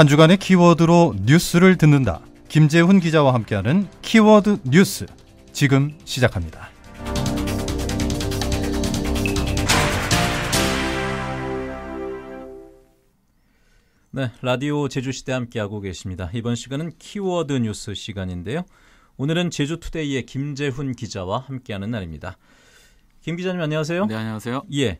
한 주간의 키워드로 뉴스를 듣는다. 김재훈 기자와 함께하는 키워드 뉴스. 지금 시작합니다. 네, 라디오 제주시대 함께하고 계십니다. 이번 시간은 키워드 뉴스 시간인데요. 오늘은 제주투데이의 김재훈 기자와 함께하는 날입니다. 김 기자님 안녕하세요. 네, 안녕하세요. 예.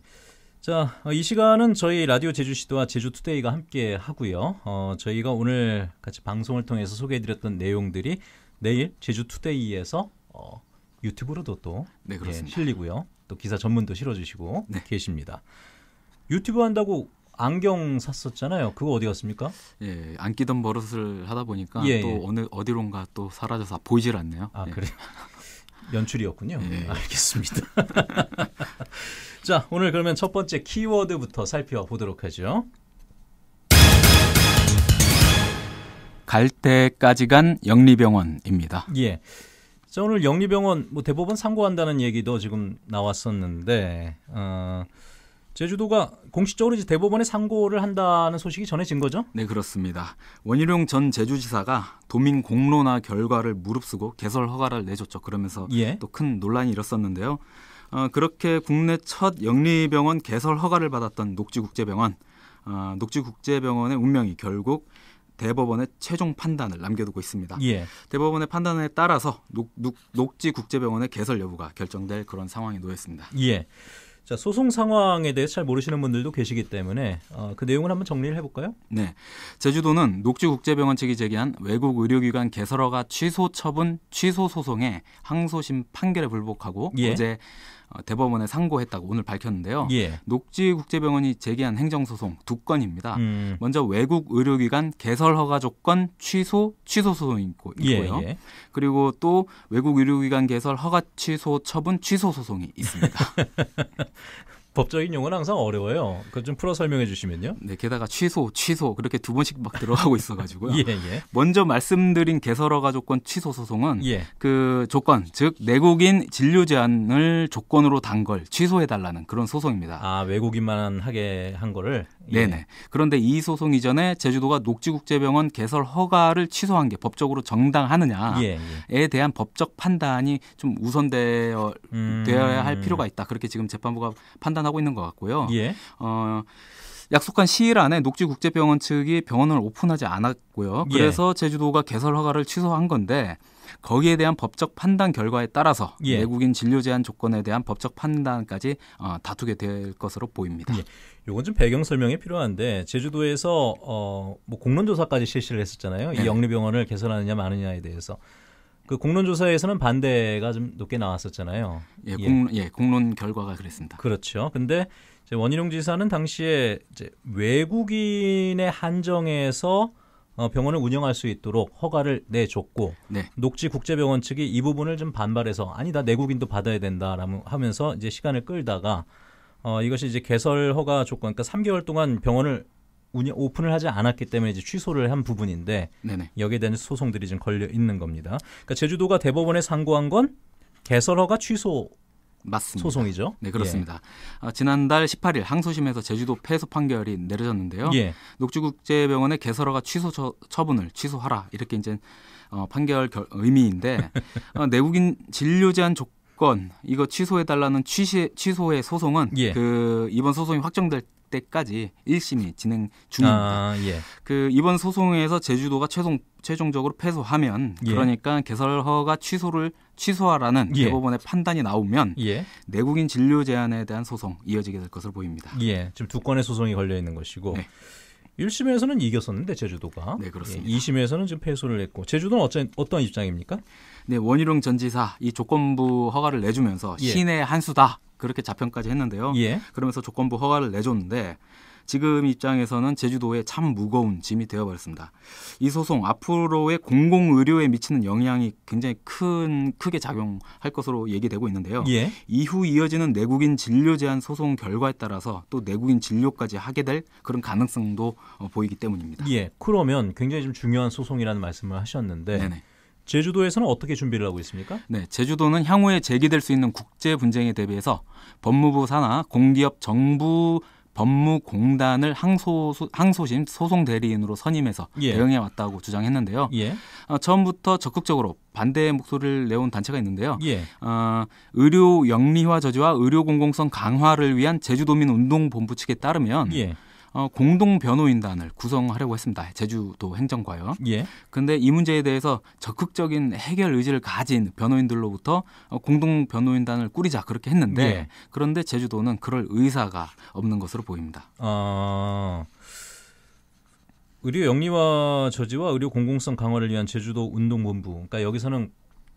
자, 어, 이 시간은 저희 라디오 제주시도와 제주투데이가 함께 하고요. 어, 저희가 오늘 같이 방송을 통해서 소개해드렸던 내용들이 내일 제주투데이에서 어, 유튜브로도 또 네, 예, 실리고요. 또 기사 전문도 실어주시고 네. 계십니다. 유튜브 한다고 안경 샀었잖아요. 그거 어디 갔습니까? 예, 안 끼던 버릇을 하다 보니까 예, 또 예. 어느 어디론가 또 사라져서 보이질 않네요. 아 예. 그래요. 연출이었군요. 예. 알겠습니다. 자, 오늘 그러면 첫 번째 키워드부터 살펴보도록 하죠. 갈 때까지 간 영리병원입니다. 예. 자, 오늘 영리병원 뭐 대법원 상고한다는 얘기도 지금 나왔었는데 어, 제주도가 공식적으로 이제 대법원에 상고를 한다는 소식이 전해진 거죠? 네, 그렇습니다. 원희룡 전 제주지사가 도민 공론화 결과를 무릅쓰고 개설 허가를 내줬죠. 그러면서 예. 또큰 논란이 일었었는데요. 어, 그렇게 국내 첫 영리병원 개설 허가를 받았던 녹지국제병원, 어, 녹지국제병원의 운명이 결국 대법원의 최종 판단을 남겨두고 있습니다. 예. 대법원의 판단에 따라서 녹, 녹, 녹지국제병원의 개설 여부가 결정될 그런 상황에 놓였습니다. 예. 자, 소송 상황에 대해서 잘 모르시는 분들도 계시기 때문에 어, 그 내용을 한번 정리를 해볼까요? 네. 제주도는 녹지국제병원 측이 제기한 외국 의료기관 개설허가 취소 처분 취소 소송에 항소심 판결에 불복하고 예. 어제 어, 대법원에 상고했다고 오늘 밝혔는데요. 예. 녹지국제병원이 제기한 행정소송 두 건입니다. 음. 먼저 외국 의료기관 개설 허가 조건 취소 취소 소송이 있고, 예, 예. 있고요. 예. 그리고 또 외국 의료기관 개설 허가 취소 처분 취소 소송이 있습니다. 법적인 용어는 항상 어려워요. 그 좀 풀어 설명해 주시면요. 네, 게다가 취소, 취소 그렇게 두 번씩 막 들어가고 있어가지고요. 예, 예. 먼저 말씀드린 개설허가 조건 취소 소송은 예. 그 조건, 즉 내국인 진료 제한을 조건으로 단 걸 취소해 달라는 그런 소송입니다. 아, 외국인만 하게 한 거를 예. 네네. 그런데 이 소송 이전에 제주도가 녹지국제병원 개설 허가를 취소한 게 법적으로 정당하느냐에 예, 예, 대한 법적 판단이 좀 우선되어 음... 되어야 할 필요가 있다. 그렇게 지금 재판부가 판단하고 있는 것 같고요. 예. 어, 약속한 시일 안에 녹지국제병원 측이 병원을 오픈하지 않았고요. 그래서 제주도가 개설 허가를 취소한 건데 거기에 대한 법적 판단 결과에 따라서 예. 외국인 진료 제한 조건에 대한 법적 판단까지 어, 다투게 될 것으로 보입니다. 예. 요건 좀 배경 설명이 필요한데 제주도에서 어, 뭐 공론 조사까지 실시를 했었잖아요. 네. 이 영리병원을 개설하느냐 마느냐에 대해서. 그 공론 조사에서는 반대가 좀 높게 나왔었잖아요. 예, 공, 예. 예 공론 결과가 그랬습니다. 그렇죠. 근데 이제 원희룡 지사는 당시에 이제 외국인의 한정에서 어, 병원을 운영할 수 있도록 허가를 내줬고 네. 녹지 국제병원 측이 이 부분을 좀 반발해서 아니다 내국인도 받아야 된다라고 하면서 이제 시간을 끌다가 어, 이것이 이제 개설 허가 조건 그러니까 3개월 동안 병원을 운영, 오픈을 하지 않았기 때문에 이제 취소를 한 부분인데 네네. 여기에 대한 소송들이 지금 걸려 있는 겁니다. 그러니까 제주도가 대법원에 상고한 건 개설 허가 취소 맞습니다. 소송이죠. 네, 그렇습니다. 예. 아, 지난달 18일 항소심에서 제주도 패소 판결이 내려졌는데요. 예. 녹지국제병원의 개설허가 취소 처, 분을 취소하라 이렇게 이제 어, 판결 결, 의미인데 어, 내국인 진료 제한 조건 이거 취소해 달라는 취소의 소송은 예. 그 이번 소송이 확정될 때까지 1심이 진행 중입니다. 아, 예. 그 이번 소송에서 제주도가 최종 최종적으로 패소하면 예. 그러니까 개설 허가 취소를 취소하라는 예. 대법원의 판단이 나오면 예. 내국인 진료 제한에 대한 소송 이어지게 될 것으로 보입니다. 예. 지금 두 건의 소송이 걸려 있는 것이고 네. 1심에서는 이겼었는데 제주도가 네 그렇습니다. 2심에서는 예. 지금 패소를 했고 제주도는 어쩐, 어떤 입장입니까? 네 원희룡 전 지사 이 조건부 허가를 내주면서 예. 시내 한수다 그렇게 자평까지 했는데요. 예. 그러면서 조건부 허가를 내줬는데 지금 입장에서는 제주도에 참 무거운 짐이 되어버렸습니다. 이 소송 앞으로의 공공 의료에 미치는 영향이 굉장히 큰 크게 작용할 것으로 얘기되고 있는데요. 예. 이후 이어지는 내국인 진료 제한 소송 결과에 따라서 또 내국인 진료까지 하게 될 그런 가능성도 어, 보이기 때문입니다. 예. 그러면 굉장히 좀 중요한 소송이라는 말씀을 하셨는데 네네. 제주도에서는 어떻게 준비를 하고 있습니까? 네, 제주도는 향후에 제기될 수 있는 국제 분쟁에 대비해서 법무부 산하 공기업 정부 법무공단을 항소 항소심 소송 대리인으로 선임해서 예. 대응해 왔다고 주장했는데요. 예. 어, 처음부터 적극적으로 반대의 목소리를 내온 단체가 있는데요. 예. 어, 의료 영리화 저지와 의료 공공성 강화를 위한 제주도민 운동 본부 측에 따르면. 예. 어, 공동 변호인단을 구성하려고 했습니다. 제주도 행정과요. 예. 근데 이 문제에 대해서 적극적인 해결 의지를 가진 변호인들로부터 어, 공동 변호인단을 꾸리자 그렇게 했는데 예. 그런데 제주도는 그럴 의사가 없는 것으로 보입니다. 아. 의료 영리화 저지와 의료 공공성 강화를 위한 제주도 운동본부. 그러니까 여기서는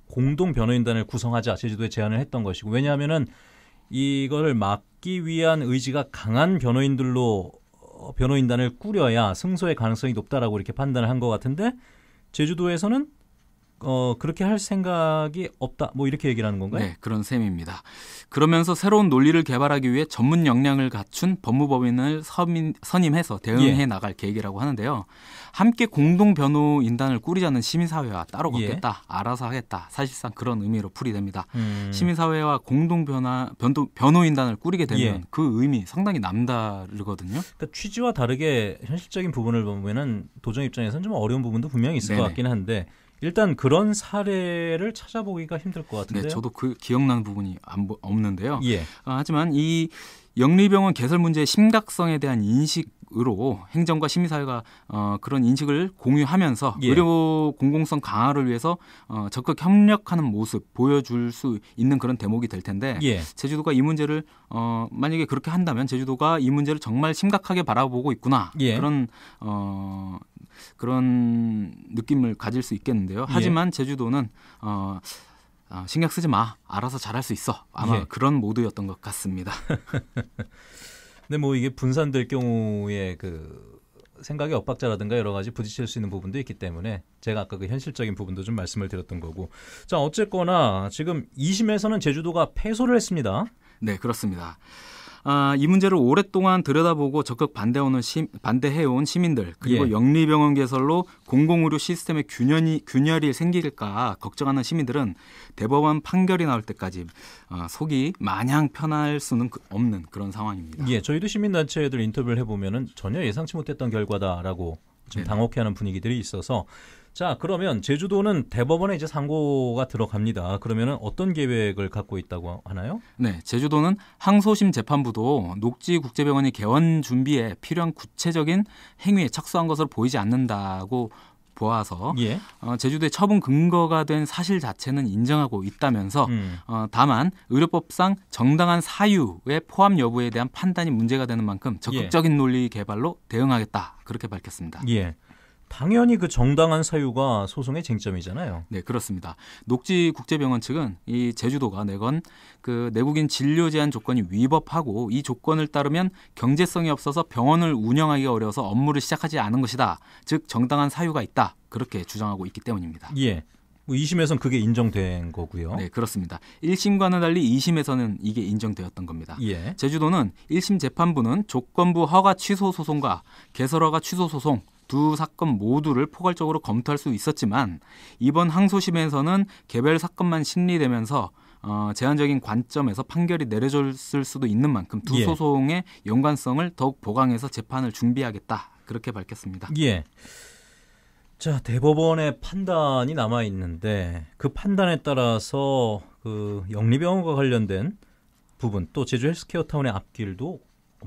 공동 변호인단을 구성하자 제주도에 제안을 했던 것이고 왜냐하면은 이거를 막기 위한 의지가 강한 변호인들로 변호인단을 꾸려야 승소의 가능성이 높다라고 이렇게 판단을 한 것 같은데 제주도에서는 어, 그렇게 할 생각이 없다. 뭐 이렇게 얘기를 하는 건가요? 네, 그런 셈입니다. 그러면서 새로운 논리를 개발하기 위해 전문 역량을 갖춘 법무법인을 서민, 선임해서 대응해 예. 나갈 계획이라고 하는데요. 함께 공동 변호인단을 꾸리자는 시민사회와 따로 예. 걷겠다, 예. 알아서 하겠다. 사실상 그런 의미로 풀이됩니다. 음. 시민사회와 공동 변화, 변도, 변호인단을 꾸리게 되면 예. 그 의미 상당히 남다르거든요. 그러니까 취지와 다르게 현실적인 부분을 보면은 도정 입장에서는 좀 어려운 부분도 분명히 있을 네네. 것 같긴 한데 일단 그런 사례를 찾아보기가 힘들 것 같은데요. 네, 저도 그기억나 부분이 안, 없는데요. 예. 아, 하지만 이 영리병원 개설 문제의 심각성에 대한 인식으로 행정과 시민사회가 어, 그런 인식을 공유하면서 예. 의료 공공성 강화를 위해서 어, 적극 협력하는 모습 보여줄 수 있는 그런 대목이 될 텐데 예. 제주도가 이 문제를 어, 만약에 그렇게 한다면 제주도가 이 문제를 정말 심각하게 바라보고 있구나 예. 그런 어, 그런 느낌을 가질 수 있겠는데요. 예. 하지만 예. 제주도는 어, 어, 신경 쓰지 마. 알아서 잘할 수 있어. 아마 예. 그런 모드였던 것 같습니다. 근데 뭐 이게 분산될 경우에 그 생각의 엇박자라든가 여러 가지 부딪힐 수 있는 부분도 있기 때문에 제가 아까 그 현실적인 부분도 좀 말씀을 드렸던 거고. 자, 어쨌거나 지금 2심에서는 제주도가 패소를 했습니다. 네, 그렇습니다. 아, 이 문제를 오랫동안 들여다보고 적극 반대하는 시, 반대해온 시민들 그리고 예. 영리병원 개설로 공공의료 시스템의 균열이 균열이 생길까 걱정하는 시민들은 대법원 판결이 나올 때까지 어, 속이 마냥 편할 수는 그, 없는 그런 상황입니다. 예, 저희도 시민단체들 인터뷰를 해보면 전혀 예상치 못했던 결과다라고 좀 네. 당혹해하는 분위기들이 있어서 자, 그러면 제주도는 대법원에 이제 상고가 들어갑니다. 그러면은 어떤 계획을 갖고 있다고 하나요? 네, 제주도는 항소심 재판부도 녹지국제병원이 개원 준비에 필요한 구체적인 행위에 착수한 것으로 보이지 않는다고 보아서 예. 어, 제주도의 처분 근거가 된 사실 자체는 인정하고 있다면서 음. 어, 다만 의료법상 정당한 사유의 포함 여부에 대한 판단이 문제가 되는 만큼 적극적인 예. 논리 개발로 대응하겠다 그렇게 밝혔습니다. 예. 당연히 그 정당한 사유가 소송의 쟁점이잖아요. 네, 그렇습니다. 녹지 국제병원 측은 이 제주도가 내건 그 내국인 진료 제한 조건이 위법하고 이 조건을 따르면 경제성이 없어서 병원을 운영하기가 어려워서 업무를 시작하지 않은 것이다. 즉 정당한 사유가 있다. 그렇게 주장하고 있기 때문입니다. 예. 2심에서는 뭐 그게 인정된 거고요. 네, 그렇습니다. 1심과는 달리 2심에서는 이게 인정되었던 겁니다. 예. 제주도는 1심 재판부는 조건부 허가 취소 소송과 개설 허가 취소 소송, 두 사건 모두를 포괄적으로 검토할 수 있었지만 이번 항소심에서는 개별 사건만 심리되면서 어, 제한적인 관점에서 판결이 내려졌을 수도 있는 만큼 두 예. 소송의 연관성을 더욱 보강해서 재판을 준비하겠다 그렇게 밝혔습니다. 예. 자 대법원의 판단이 남아 있는데 그 판단에 따라서 그 영리병원과 관련된 부분 또 제주 헬스케어 타운의 앞길도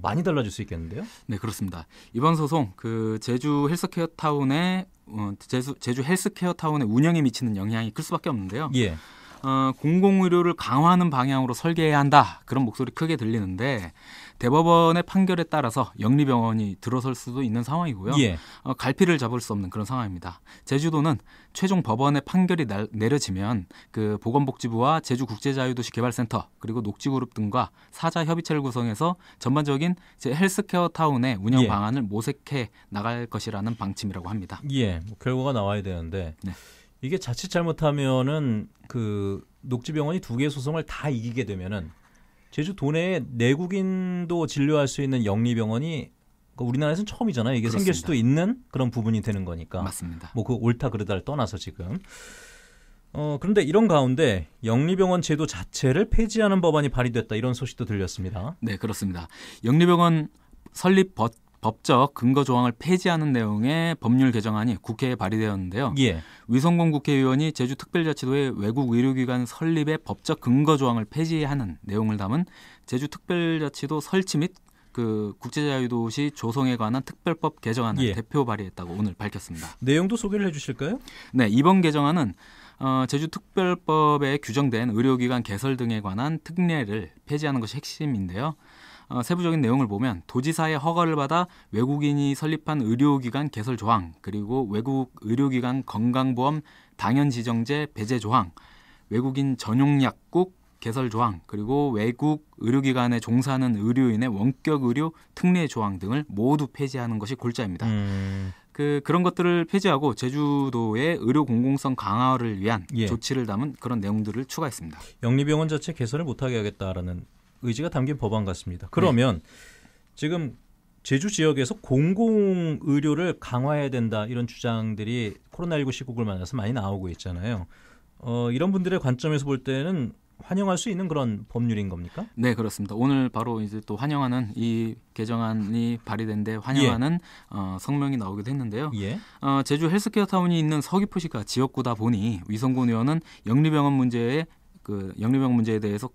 많이 달라질 수 있겠는데요? 네, 그렇습니다. 이번 소송 그 제주 헬스케어 타운의 어, 제주, 제주 헬스케어 타운의 운영에 미치는 영향이 클 수밖에 없는데요. 예. 어, 공공의료를 강화하는 방향으로 설계해야 한다 그런 목소리 크게 들리는데 대법원의 판결에 따라서 영리병원이 들어설 수도 있는 상황이고요. 예. 어, 갈피를 잡을 수 없는 그런 상황입니다. 제주도는 최종 법원의 판결이 날, 내려지면 그 보건복지부와 제주국제자유도시개발센터 그리고 녹지그룹 등과 사자 협의체를 구성해서 전반적인 제 헬스케어 타운의 운영 예. 방안을 모색해 나갈 것이라는 방침이라고 합니다. 예, 뭐 결과가 나와야 되는데 네. 이게 자칫 잘못하면은 그 녹지병원이 두개 소송을 다 이기게 되면은 제주 도내에 내국인도 진료할 수 있는 영리병원이 그 우리나라에서는 처음이잖아요. 이게 그렇습니다. 생길 수도 있는 그런 부분이 되는 거니까. 맞습니다. 뭐그 옳다 그르다를 떠나서 지금. 어, 그런데 이런 가운데 영리병원 제도 자체를 폐지하는 법안이 발의됐다 이런 소식도 들렸습니다. 네, 그렇습니다. 영리병원 설립 법 법적 근거 조항을 폐지하는 내용의 법률 개정안이 국회에 발의되었는데요. 예. 위성공 국회의원이 제주특별자치도의 외국 의료기관 설립의 법적 근거 조항을 폐지하는 내용을 담은 제주특별자치도 설치 및 그 국제자유도시 조성에 관한 특별법 개정안을 예. 대표 발의했다고 오늘 밝혔습니다. 내용도 소개를 해주실까요? 네, 이번 개정안은 어, 제주특별법에 규정된 의료기관 개설 등에 관한 특례를 폐지하는 것이 핵심인데요. 어, 세부적인 내용을 보면 도지사의 허가를 받아 외국인이 설립한 의료기관 개설 조항 그리고 외국 의료기관 건강보험 당연 지정제 배제 조항 외국인 전용 약국 개설 조항 그리고 외국 의료기관에 종사하는 의료인의 원격 의료 특례 조항 등을 모두 폐지하는 것이 골자입니다. 음. 그 그런 것들을 폐지하고 제주도의 의료 공공성 강화를 위한 예. 조치를 담은 그런 내용들을 추가했습니다. 영리병원 자체 개설을 못하게 하겠다라는 의지가 담긴 법안 같습니다. 그러면 네. 지금 제주 지역에서 공공 의료를 강화해야 된다 이런 주장들이 코로나19 시국을 만나서 많이 나오고 있잖아요. 어, 이런 분들의 관점에서 볼 때는 환영할 수 있는 그런 법률인 겁니까? 네, 그렇습니다. 오늘 바로 이제 또 환영하는 이 개정안이 발의된데 환영하는 예. 어, 성명이 나오기도 했는데요. 예. 어, 제주 헬스케어 타운이 있는 서귀포시가 지역구다 보니 위성군 의원은 영리병원 문제에 그 영리병 원 문제에 대해서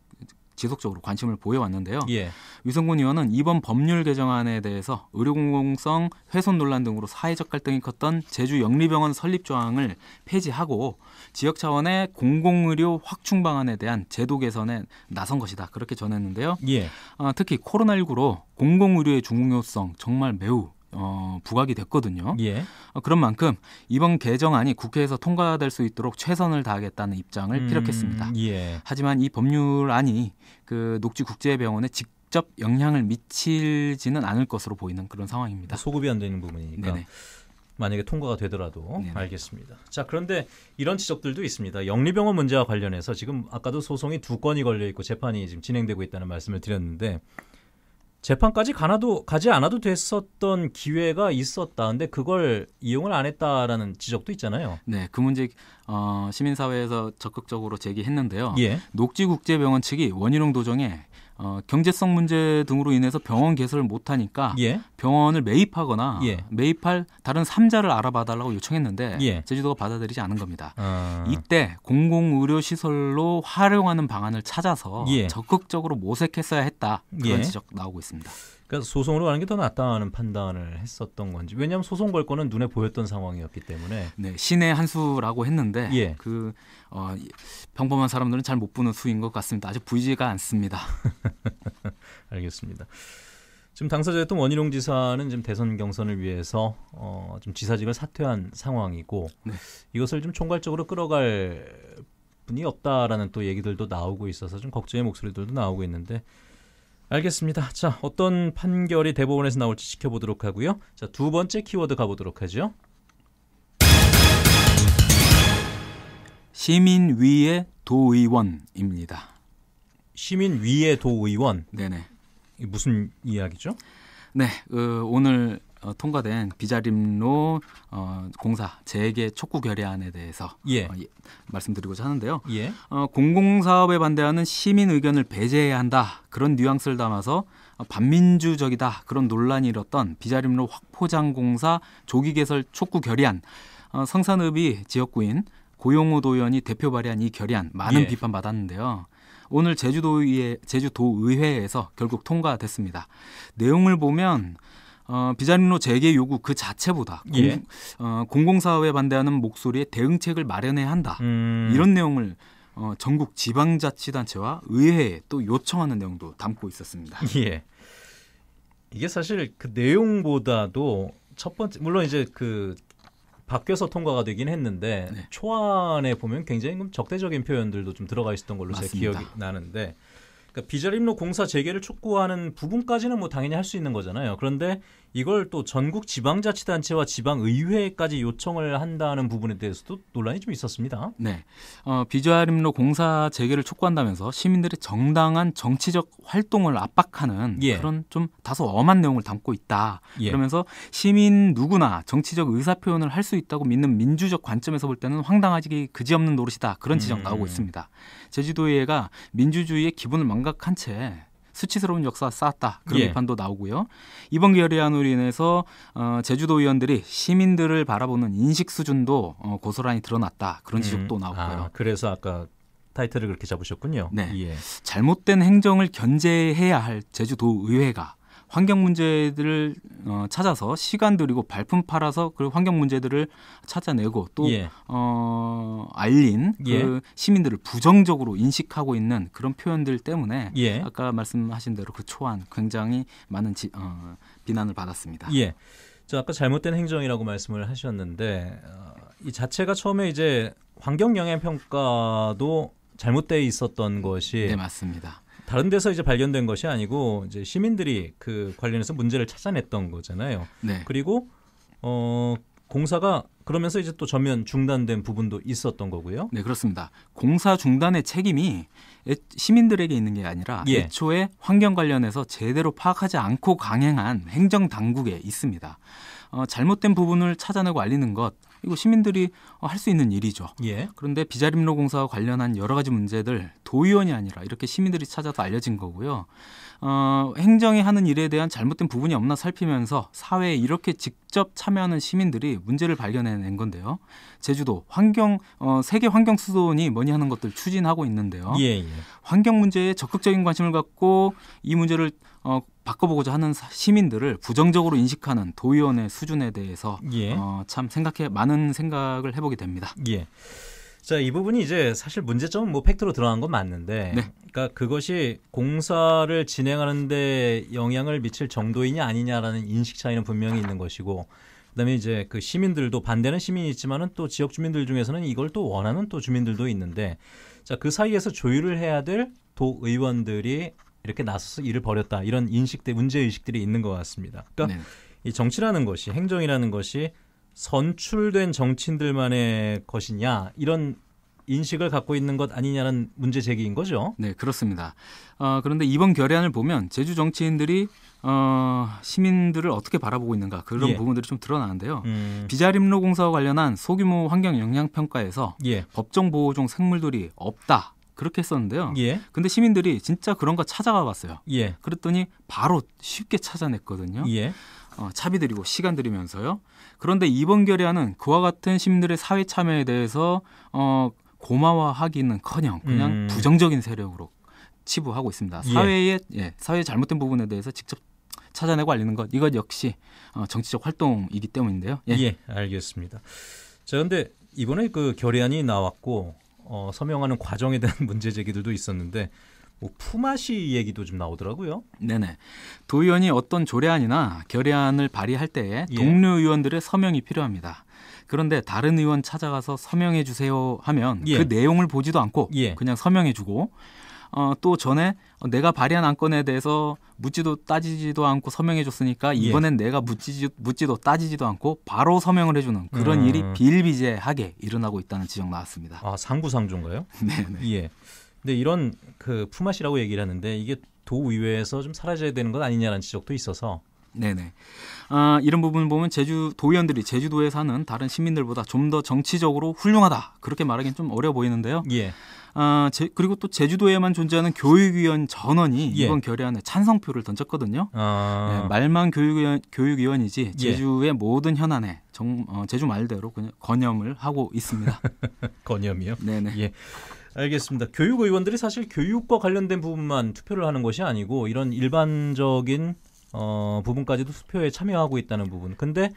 지속적으로 관심을 보여왔는데요. 예. 위성군 의원은 이번 법률 개정안에 대해서 의료공공성 훼손 논란 등으로 사회적 갈등이 컸던 제주 영리병원 설립 조항을 폐지하고 지역 차원의 공공의료 확충 방안에 대한 제도 개선에 나선 것이다 그렇게 전했는데요. 예. 아, 특히 코로나19로 공공의료의 중요성 정말 매우 어, 부각이 됐거든요. 예. 어, 그런 만큼 이번 개정안이 국회에서 통과될 수 있도록 최선을 다하겠다는 입장을 음, 피력했습니다. 예. 하지만 이 법률안이 그 녹지국제병원에 직접 영향을 미치지는 않을 것으로 보이는 그런 상황입니다. 소급이 안 되는 부분이니까. 네네. 만약에 통과가 되더라도 네네. 알겠습니다. 자 그런데 이런 지적들도 있습니다. 영리병원 문제와 관련해서 지금 아까도 소송이 두 건이 걸려 있고 재판이 지금 진행되고 있다는 말씀을 드렸는데 재판까지 가나도 가지 않아도 됐었던 기회가 있었다. 근데 그걸 이용을 안 했다라는 지적도 있잖아요. 네, 그 문제 어, 시민사회에서 적극적으로 제기했는데요. 예. 녹지국제병원 측이 원희룡 도정에 어, 경제성 문제 등으로 인해서 병원 개설을 못하니까 예. 병원을 매입하거나 예. 매입할 다른 삼자를 알아봐달라고 요청했는데 예. 제주도가 받아들이지 않은 겁니다. 아. 이때 공공의료시설로 활용하는 방안을 찾아서 예. 적극적으로 모색했어야 했다 그런 예. 지적 나오고 있습니다. 그러니까 소송으로 가는 게 더 낫다는 판단을 했었던 건지 왜냐하면 소송 걸 거는 눈에 보였던 상황이었기 때문에 네 신의 한 수라고 했는데 예. 그 어, 평범한 사람들은 잘 못 보는 수인 것 같습니다 아직 보이지가 않습니다 알겠습니다 지금 당사자였던 원희룡 지사는 지금 대선 경선을 위해서 어, 좀 지사직을 사퇴한 상황이고 네. 이것을 좀 총괄적으로 끌어갈 분이 없다라는 또 얘기들도 나오고 있어서 좀 걱정의 목소리들도 나오고 있는데 알겠습니다. 자, 어떤 판결이 대법원에서 나올지 지켜보도록 하고요. 자, 두 번째 키워드 가보도록 하죠. 시민위의 도의원입니다. 시민위의 도의원. 네네. 무슨 이야기죠? 네, 어, 오늘 어, 통과된 비자림로 어, 공사 재개 촉구 결의안에 대해서 예. 어, 예, 말씀드리고자 하는데요. 예. 어, 공공사업에 반대하는 시민 의견을 배제해야 한다 그런 뉘앙스를 담아서 어, 반민주적이다 그런 논란이 일었던 비자림로 확포장 공사 조기 개설 촉구 결의안 어, 성산읍이 지역구인 고용호 도의원이 대표 발의한 이 결의안 많은 예. 비판 받았는데요. 오늘 제주도의 제주도의회에서 결국 통과됐습니다. 내용을 보면 어, 비자린로 재개 요구 그 자체보다 예. 어, 공공사업에 반대하는 목소리에 대응책을 마련해야 한다 음. 이런 내용을 어, 전국 지방자치단체와 의회에 또 요청하는 내용도 담고 있었습니다. 예. 이게 사실 그 내용보다도 첫 번째 물론 이제 그 바뀌어서 통과가 되긴 했는데 네. 초안에 보면 굉장히 적대적인 표현들도 좀 들어가 있었던 걸로 맞습니다. 제 기억이 나는데 그러니까 비자림로 공사 재개를 촉구하는 부분까지는 뭐 당연히 할 수 있는 거잖아요. 그런데 이걸 또 전국 지방자치단체와 지방의회까지 요청을 한다는 부분에 대해서도 논란이 좀 있었습니다. 네, 어, 비자림로 공사 재개를 촉구한다면서 시민들의 정당한 정치적 활동을 압박하는 예. 그런 좀 다소 엄한 내용을 담고 있다. 예. 그러면서 시민 누구나 정치적 의사 표현을 할 수 있다고 믿는 민주적 관점에서 볼 때는 황당하지 그지없는 노릇이다. 그런 지적 음. 나오고 있습니다. 제주도의회가 민주주의의 기본을 망 망각한 채 수치스러운 역사 쌓았다 그런 예. 비판도 나오고요. 이번 결의안으로 인해서 어, 제주도 의원들이 시민들을 바라보는 인식 수준도 어, 고스란히 드러났다 그런 지적도 음. 나오고요 아, 그래서 아까 타이틀을 그렇게 잡으셨군요. 네. 예. 잘못된 행정을 견제해야 할 제주도 의회가 환경 문제들을 어, 찾아서 시간 들이고 발품 팔아서 그 환경 문제들을 찾아내고 또 예. 어, 알린 그 예. 시민들을 부정적으로 인식하고 있는 그런 표현들 때문에 예. 아까 말씀하신 대로 그 초안 굉장히 많은 지, 어, 비난을 받았습니다. 예. 저 아까 잘못된 행정이라고 말씀을 하셨는데 어, 이 자체가 처음에 이제 환경 영향 평가도 잘못되어 있었던 것이 네 맞습니다. 다른 데서 이제 발견된 것이 아니고 이제 시민들이 그 관련해서 문제를 찾아냈던 거잖아요. 네. 그리고 어 공사가 그러면서 이제 또 전면 중단된 부분도 있었던 거고요. 네, 그렇습니다. 공사 중단의 책임이 시민들에게 있는 게 아니라 예. 애초에 환경 관련해서 제대로 파악하지 않고 강행한 행정 당국에 있습니다. 어, 잘못된 부분을 찾아내고 알리는 것 이거 시민들이 어, 할수 있는 일이죠. 예. 그런데 비자림로 공사와 관련한 여러 가지 문제들 도의원이 아니라 이렇게 시민들이 찾아서 알려진 거고요. 어, 행정이 하는 일에 대한 잘못된 부분이 없나 살피면서 사회에 이렇게 직접 참여하는 시민들이 문제를 발견해낸 건데요. 제주도 환경 어, 세계 환경 수도원이 뭐니 하는 것들 추진하고 있는데요. 예, 예. 환경 문제에 적극적인 관심을 갖고 이 문제를 어, 바꿔보고자 하는 시민들을 부정적으로 인식하는 도의원의 수준에 대해서 예. 어, 참 생각해 많은 생각을 해보게 됩니다. 예. 자, 이 부분이 이제 사실 문제점은 뭐 팩트로 드러난 건 맞는데, 네. 그러니까 그것이 공사를 진행하는데 영향을 미칠 정도이냐 아니냐라는 인식 차이는 분명히 있는 것이고, 그다음에 이제 그 시민들도 반대는 시민이 있지만은 또 지역 주민들 중에서는 이걸 또 원하는 또 주민들도 있는데, 자그 사이에서 조율을 해야 될도 의원들이 이렇게 나서서 일을 벌였다 이런 인식들 문제 의식들이 있는 것 같습니다. 그러니까 네. 이 정치라는 것이 행정이라는 것이 선출된 정치인들만의 것이냐 이런 인식을 갖고 있는 것 아니냐는 문제 제기인 거죠. 네, 그렇습니다. 어, 그런데 이번 결의안을 보면 제주 정치인들이 어, 시민들을 어떻게 바라보고 있는가 그런 예. 부분들이 좀 드러나는데요. 음. 비자림로 공사와 관련한 소규모 환경 영향 평가에서 예. 법정 보호종 생물들이 없다 그렇게 했었는데요. 예. 근데 시민들이 진짜 그런 거 찾아가 봤어요. 예. 그랬더니 바로 쉽게 찾아냈거든요. 예. 어, 차비 드리고 시간 드리면서요 그런데 이번 결의안은 그와 같은 시민들의 사회 참여에 대해서 어, 고마워하기는커녕 그냥 음. 부정적인 세력으로 치부하고 있습니다. 예. 사회의 예, 사회의 잘못된 부분에 대해서 직접 찾아내고 알리는 것 이것 역시 어, 정치적 활동이기 때문인데요. 예, 예 알겠습니다. 자, 런데 이번에 그 결의안이 나왔고 어, 서명하는 과정에 대한 문제 제기들도 있었는데 뭐 품앗이 얘기도 좀 나오더라고요. 네네. 도 의원이 어떤 조례안이나 결의안을 발의할 때에 예. 동료 의원들의 서명이 필요합니다. 그런데 다른 의원 찾아가서 서명해 주세요 하면 예. 그 내용을 보지도 않고 예. 그냥 서명해 주고 어, 또 전에 내가 발의한 안건에 대해서 묻지도 따지지도 않고 서명해 줬으니까 예. 이번엔 예. 내가 묻지, 묻지도 따지지도 않고 바로 서명을 해주는 그런 음. 일이 비일비재하게 일어나고 있다는 지적 나왔습니다. 아 상구상조인가요? 네, 네. 예. 근데 이런 그 품앗이라고 얘기를 하는데 이게 도의회에서 좀 사라져야 되는 건 아니냐라는 지적도 있어서 네네. 네. 아, 이런 부분 보면 제주 도의원들이 제주도에 사는 다른 시민들보다 좀 더 정치적으로 훌륭하다 그렇게 말하기는 좀 어려 보이는데요. 예. 아, 제, 그리고 또 제주도에만 존재하는 교육위원 전원이 예. 이번 결의안에 찬성표를 던졌거든요. 아... 네, 말만 교육위원, 교육위원이지 예. 제주의 예. 모든 현안에 정, 어, 제주 말대로 그냥 건염을 하고 있습니다. 건염이요? 네네. 예. 알겠습니다. 교육 의원들이 사실 교육과 관련된 부분만 투표를 하는 것이 아니고 이런 일반적인 어, 부분까지도 투표에 참여하고 있다는 부분. 근데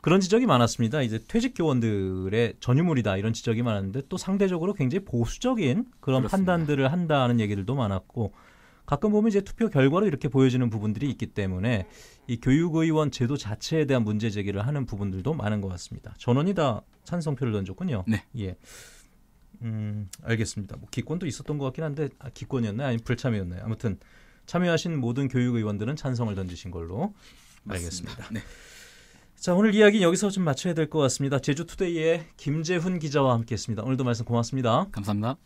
그런 지적이 많았습니다. 이제 퇴직 교원들의 전유물이다 이런 지적이 많았는데 또 상대적으로 굉장히 보수적인 그런 그렇습니다. 판단들을 한다는 얘기들도 많았고 가끔 보면 이제 투표 결과로 이렇게 보여지는 부분들이 있기 때문에 이 교육의원 제도 자체에 대한 문제 제기를 하는 부분들도 많은 것 같습니다. 전원이 다 찬성표를 던졌군요. 네. 예. 음, 알겠습니다. 뭐 기권도 있었던 것 같긴 한데 아, 기권이었나요? 아니면 불참이었나요? 아무튼 참여하신 모든 교육의원들은 찬성을 던지신 걸로 알겠습니다. 맞습니다. 네. 자 오늘 이야기 여기서 좀 마쳐야 될 것 같습니다. 제주투데이의 김재훈 기자와 함께했습니다. 오늘도 말씀 고맙습니다. 감사합니다.